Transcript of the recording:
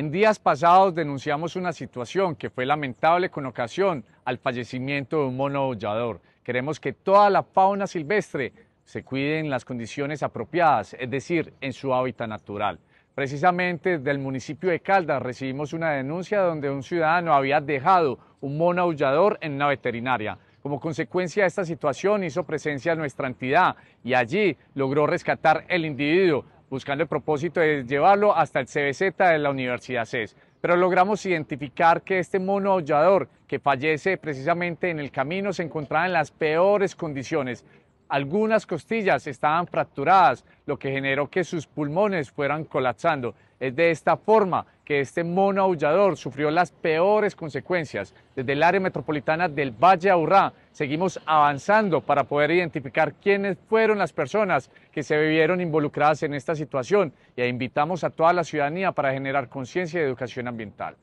En días pasados denunciamos una situación que fue lamentable con ocasión al fallecimiento de un mono aullador. Queremos que toda la fauna silvestre se cuide en las condiciones apropiadas, es decir, en su hábitat natural. Precisamente del municipio de Caldas recibimos una denuncia donde un ciudadano había dejado un mono aullador en una veterinaria. Como consecuencia de esta situación hizo presencia nuestra entidad y allí logró rescatar el individuo, buscando el propósito de llevarlo hasta el CBZ de la Universidad CES. Pero logramos identificar que este mono aullador que fallece precisamente en el camino se encontraba en las peores condiciones, algunas costillas estaban fracturadas, lo que generó que sus pulmones fueran colapsando. Es de esta forma que este mono aullador sufrió las peores consecuencias. Desde el área metropolitana del Valle Aurrá seguimos avanzando para poder identificar quiénes fueron las personas que se vieron involucradas en esta situación y e invitamos a toda la ciudadanía para generar conciencia y educación ambiental.